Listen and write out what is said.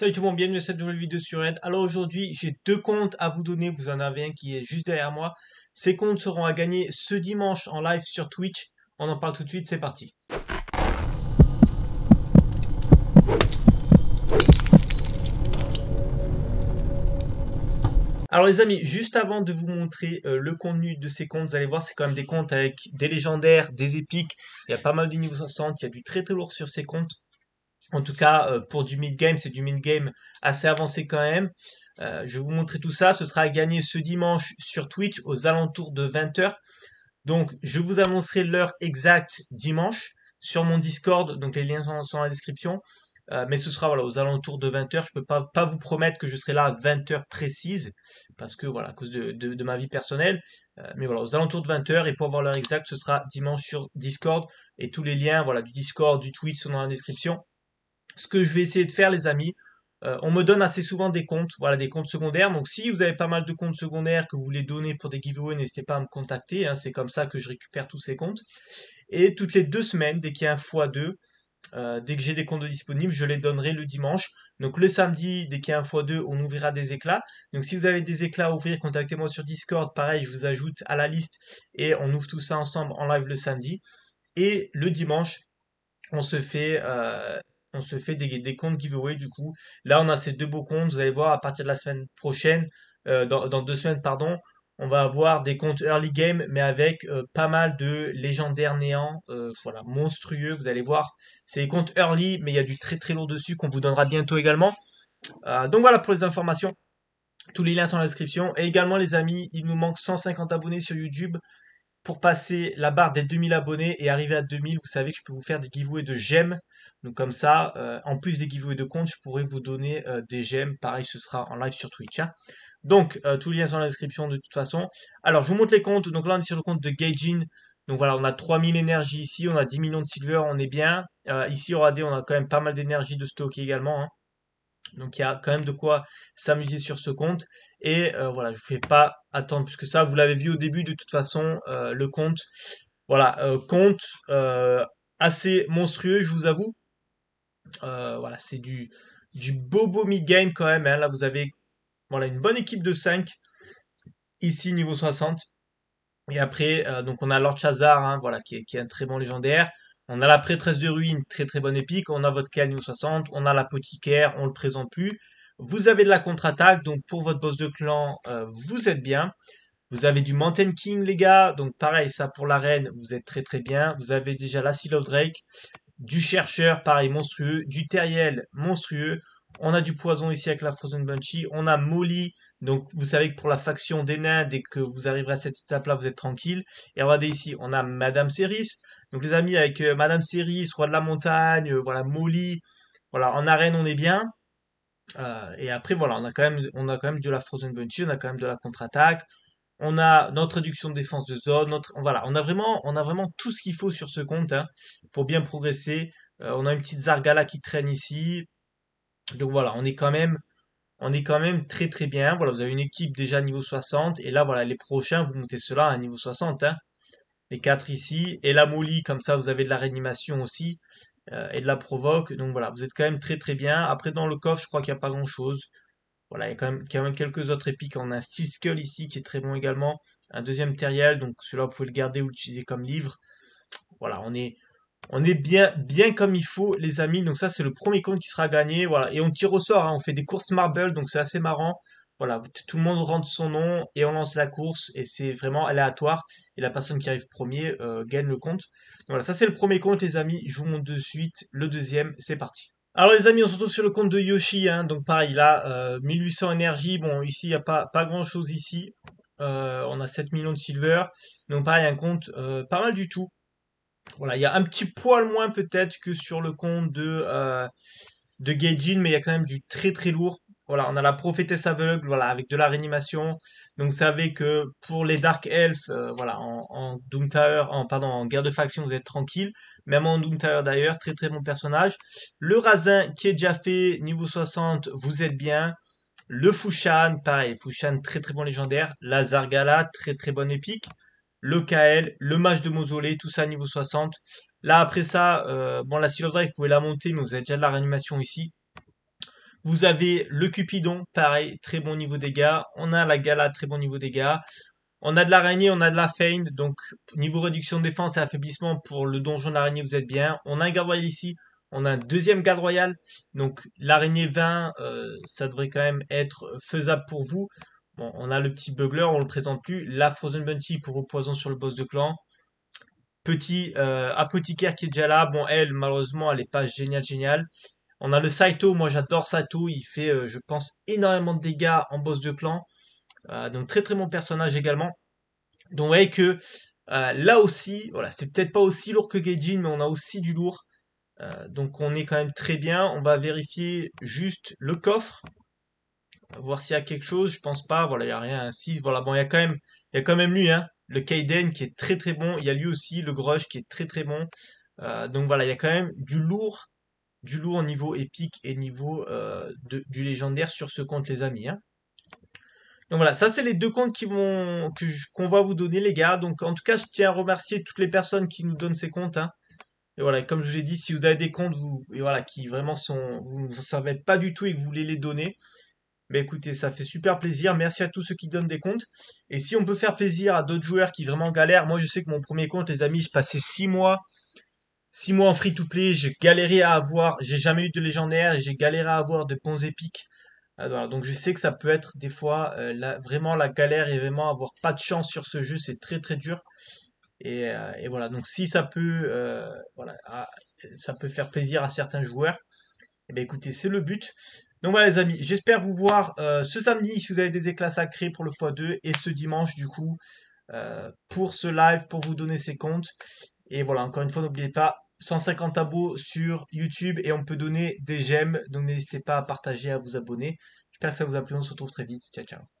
Salut tout le monde, bienvenue dans cette nouvelle vidéo sur Red. Alors aujourd'hui, j'ai deux comptes à vous donner, vous en avez un qui est juste derrière moi. Ces comptes seront à gagner ce dimanche en live sur Twitch. On en parle tout de suite, c'est parti. Alors les amis, juste avant de vous montrer euh, le contenu de ces comptes, vous allez voir, c'est quand même des comptes avec des légendaires, des épiques. Il y a pas mal de niveau 60, il y a du très très lourd sur ces comptes. En tout cas, euh, pour du mid-game, c'est du mid-game assez avancé quand même. Euh, je vais vous montrer tout ça. Ce sera à gagner ce dimanche sur Twitch aux alentours de 20h. Donc, je vous annoncerai l'heure exacte dimanche sur mon Discord. Donc, les liens sont, dans la description. Euh, mais ce sera voilà, aux alentours de 20h. Je ne peux pas, pas, vous promettre que je serai là à 20h précise. Parce que, voilà, à cause de, de, ma vie personnelle. mais voilà, aux alentours de 20h. Et pour avoir l'heure exacte, ce sera dimanche sur Discord. Et tous les liens voilà, du Discord, du Twitch sont dans la description ce que je vais essayer de faire, les amis, euh, on me donne assez souvent des comptes, voilà, des comptes secondaires. Donc, si vous avez pas mal de comptes secondaires que vous voulez donner pour des giveaways, n'hésitez pas à me contacter. Hein. c'est comme ça que je récupère tous ces comptes. Et toutes les deux semaines, dès qu'il y a un x2, euh, dès que j'ai des comptes disponibles, je les donnerai le dimanche. Donc le samedi, dès qu'il y a un x2, on ouvrira des éclats. Donc si vous avez des éclats à ouvrir, contactez-moi sur Discord. Pareil, je vous ajoute à la liste et on ouvre tout ça ensemble en live le samedi. Et le dimanche, on se fait euh, on se fait des, comptes giveaway du coup. Là, on a ces deux beaux comptes. Vous allez voir à partir de la semaine prochaine, euh, dans, deux semaines, pardon, on va avoir des comptes early game, mais avec euh, pas mal de légendaires néants, euh, voilà, monstrueux. Vous allez voir, c'est des comptes early, mais il y a du très très lourd dessus qu'on vous donnera bientôt également. donc voilà pour les informations. Tous les liens sont dans description. Et également, les amis, il nous manque 150 abonnés sur YouTube pour passer la barre des 2000 abonnés et arriver à 2000, vous savez que je peux vous faire des giveaways de j'aime. Donc comme ça, euh, en plus des giveaways de compte, je pourrais vous donner euh, des gemmes Pareil, ce sera en live sur Twitch. Hein. Donc, euh, tous les liens sont dans la description de toute façon. Alors, je vous montre les comptes. Donc là, on est sur le compte de Gaijin. Donc voilà, on a 3000 énergies ici, on a 10 millions de silver, on est bien. ici, radé, on a quand même pas mal d'énergie de stocker également. Hein. Donc il y a quand même de quoi s'amuser sur ce compte. Et euh, voilà, je ne vous fais pas attendre puisque ça, vous l'avez vu au début de toute façon, euh, le compte. Voilà, euh, compte assez monstrueux, je vous avoue. voilà, c'est du, du bobo mid-game quand même. Hein. Là, vous avez voilà, une bonne équipe de 5. Ici, niveau 60. Et après, donc on a Lord Chazar, hein, voilà, qui est un très bon légendaire. On a la prêtresse de ruine, très très bonne épique. On a votre Calnew 60, on a l'apothicaire, on le présente plus. Vous avez de la contre-attaque, donc pour votre boss de clan, euh, vous êtes bien. Vous avez du Mountain King, les gars. Donc pareil, ça pour la reine, vous êtes très très bien. Vous avez déjà la Seal of Drake. Du chercheur, pareil, monstrueux. Du Terriel, monstrueux. On a du poison ici avec la Frozen Banshee. On a Molly donc vous savez que pour la faction des nains, dès que vous arriverez à cette étape-là, vous êtes tranquille. Et regardez ici, on a Madame Ceris. Donc les amis, avec euh, Madame Céris, Roi de la Montagne, euh, voilà, Molly, voilà, en arène on est bien. Euh, et après voilà, on a quand même, on a quand même de la Frozen Bunchy, on a quand même de la contre-attaque. On a notre réduction de défense de zone, notre, voilà, on a vraiment, on a vraiment tout ce qu'il faut sur ce compte hein, pour bien progresser. on a une petite Zargala qui traîne ici. Donc voilà, on est quand même on est quand même très très bien. Voilà, vous avez une équipe déjà niveau 60. Et là, voilà, les prochains, vous montez cela à niveau 60. Hein. Les 4 ici. Et la molly, comme ça, vous avez de la réanimation aussi. Euh, et de la provoque. Donc voilà, vous êtes quand même très très bien. Après, dans le coffre, je crois qu'il n'y a pas grand chose. Voilà, il y a quand même, quelques autres épiques. On a un Steel Skull ici qui est très bon également. Un deuxième Terriel. Donc cela vous pouvez le garder ou l'utiliser comme livre. Voilà, on est, on est bien, bien comme il faut, les amis. Donc ça, c'est le premier compte qui sera gagné. Voilà. Et on tire au sort. Hein. On fait des courses marble, donc c'est assez marrant. Voilà, tout le monde rentre son nom et on lance la course et c'est vraiment aléatoire. Et la personne qui arrive premier euh, gagne le compte. Donc voilà, ça c'est le premier compte, les amis. Je vous montre de suite le deuxième. C'est parti. Alors les amis, on se retrouve sur le compte de Yoshi. Hein. donc pareil, là, 1800 euh, énergie. Bon, ici, il n'y a pas, grand-chose ici. Euh, on a 7 millions de silver. Donc pareil, un compte pas mal du tout. Voilà, il y a un petit poil moins peut-être que sur le compte de, euh, de Gaijin, mais il y a quand même du très très lourd. Voilà, on a la prophétesse aveugle, voilà, avec de la réanimation. Donc, vous savez que pour les Dark Elves, euh, voilà, en, en, en, pardon, en guerre de faction, vous êtes tranquille. Même en Doom Tower d'ailleurs, très très bon personnage. Le Razin qui est déjà fait, niveau 60, vous êtes bien. Le Fushan, pareil, Fushan, très très bon légendaire. La Zargala, très très bonne épique le KL, le match de Mausolée, tout ça niveau 60. Là, après ça, euh, bon, la Steel Drive, vous pouvez la monter, mais vous avez déjà de la réanimation ici. Vous avez le Cupidon, pareil, très bon niveau dégâts. On a la Gala, très bon niveau dégâts. On a de l'araignée, on a de la Feind. donc niveau réduction de défense et affaiblissement pour le donjon d'araignée, vous êtes bien. On a un garde royal ici, on a un deuxième garde royal, donc l'araignée 20, euh, ça devrait quand même être faisable pour vous on a le petit bugler, on le présente plus. La Frozen Bunty pour poison sur le boss de clan. Petit euh, apothicaire qui est déjà là. Bon, elle, malheureusement, elle n'est pas géniale, géniale. On a le Saito, moi j'adore Saito, il fait, euh, je pense, énormément de dégâts en boss de clan. Euh, donc très très bon personnage également. Donc vous voyez que là aussi, voilà, c'est peut-être pas aussi lourd que Gaijin, mais on a aussi du lourd. donc on est quand même très bien. On va vérifier juste le coffre voir s'il y a quelque chose. Je pense pas. Voilà, il n'y a rien. Si, voilà, bon, il y a quand même, il quand même lui, hein, le Kaiden qui est très très bon. Il y a lui aussi, le Grosh qui est très très bon. Euh, donc voilà, il y a quand même du lourd, du lourd niveau épique et niveau euh, du légendaire sur ce compte, les amis. Hein. Donc voilà, ça c'est les deux comptes qui vont qu'on va vous donner les gars. Donc en tout cas, je tiens à remercier toutes les personnes qui nous donnent ces comptes. Hein. Et voilà, comme je vous ai dit, si vous avez des comptes vous, et voilà, qui vraiment sont, vous ne savez pas du tout et que vous voulez les donner, mais bah, écoutez, ça fait super plaisir. Merci à tous ceux qui donnent des comptes. Et si on peut faire plaisir à d'autres joueurs qui vraiment galèrent, moi je sais que mon premier compte, les amis, je passais 6 mois. 6 mois en free to play, j'ai galéré à avoir, j'ai jamais eu de légendaire et j'ai galéré à avoir de ponts épiques. Euh, donc je sais que ça peut être des fois euh, vraiment la galère et vraiment avoir pas de chance sur ce jeu, c'est très très dur. Et, euh, voilà, donc si ça peut, voilà, ça peut faire plaisir à certains joueurs, et eh bien, écoutez, c'est le but. Donc voilà les amis, j'espère vous voir euh, ce samedi si vous avez des éclats sacrés pour le x2 et ce dimanche du coup euh, pour ce live, pour vous donner ces comptes. Et voilà, encore une fois, n'oubliez pas 150 abos sur YouTube et on peut donner des j'aime. Donc n'hésitez pas à partager, à vous abonner. J'espère que ça vous a plu. On se retrouve très vite. Ciao, ciao.